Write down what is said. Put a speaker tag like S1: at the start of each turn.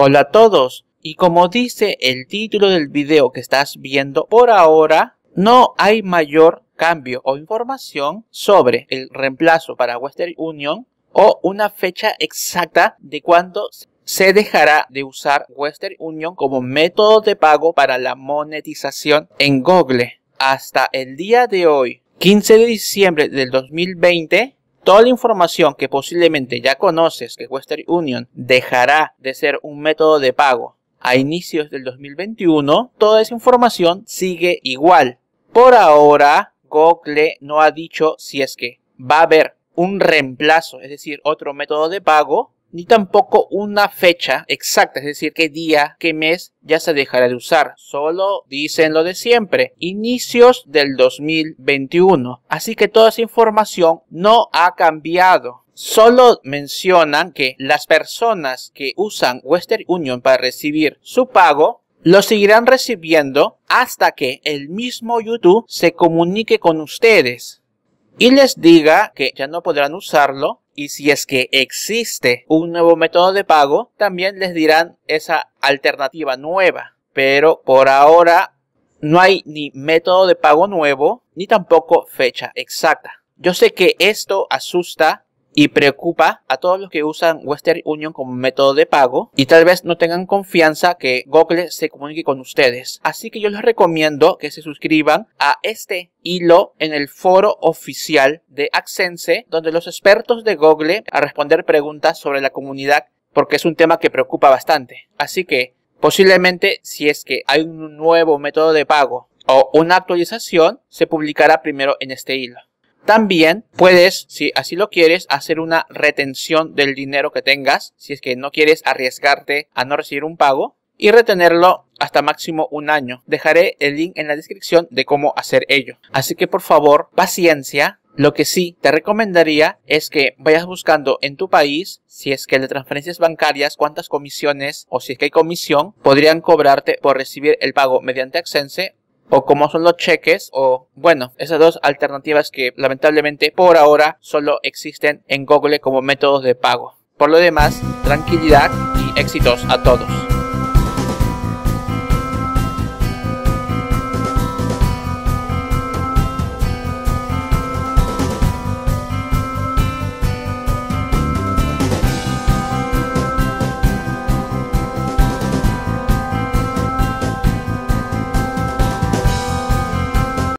S1: Hola a todos, y como dice el título del video que estás viendo, por ahora no hay mayor cambio o información sobre el reemplazo para Western Union o una fecha exacta de cuándo se dejará de usar Western Union como método de pago para la monetización en Google. Hasta el día de hoy, 15 de diciembre del 2020, toda la información que posiblemente ya conoces que Western Union dejará de ser un método de pago a inicios del 2021, toda esa información sigue igual. Por ahora, Google no ha dicho si es que va a haber un reemplazo, es decir, otro método de pago ni tampoco una fecha exacta, es decir, qué día, qué mes ya se dejará de usar. Solo dicen lo de siempre, inicios del 2021. Así que toda esa información no ha cambiado. Solo mencionan que las personas que usan Western Union para recibir su pago lo seguirán recibiendo hasta que el mismo YouTube se comunique con ustedes y les diga que ya no podrán usarlo y si es que existe un nuevo método de pago, también les dirán esa alternativa nueva. Pero por ahora no hay ni método de pago nuevo ni tampoco fecha exacta. Yo sé que esto asusta y preocupa a todos los que usan Western Union como método de pago y tal vez no tengan confianza que Google se comunique con ustedes. Así que yo les recomiendo que se suscriban a este hilo en el foro oficial de Accense donde los expertos de Google a responder preguntas sobre la comunidad porque es un tema que preocupa bastante. Así que posiblemente si es que hay un nuevo método de pago o una actualización se publicará primero en este hilo. También puedes, si así lo quieres, hacer una retención del dinero que tengas, si es que no quieres arriesgarte a no recibir un pago, y retenerlo hasta máximo un año. Dejaré el link en la descripción de cómo hacer ello. Así que por favor, paciencia. Lo que sí te recomendaría es que vayas buscando en tu país si es que de transferencias bancarias cuántas comisiones o si es que hay comisión podrían cobrarte por recibir el pago mediante Accense o como son los cheques o bueno, esas dos alternativas que lamentablemente por ahora solo existen en Google como métodos de pago. Por lo demás, tranquilidad y éxitos a todos.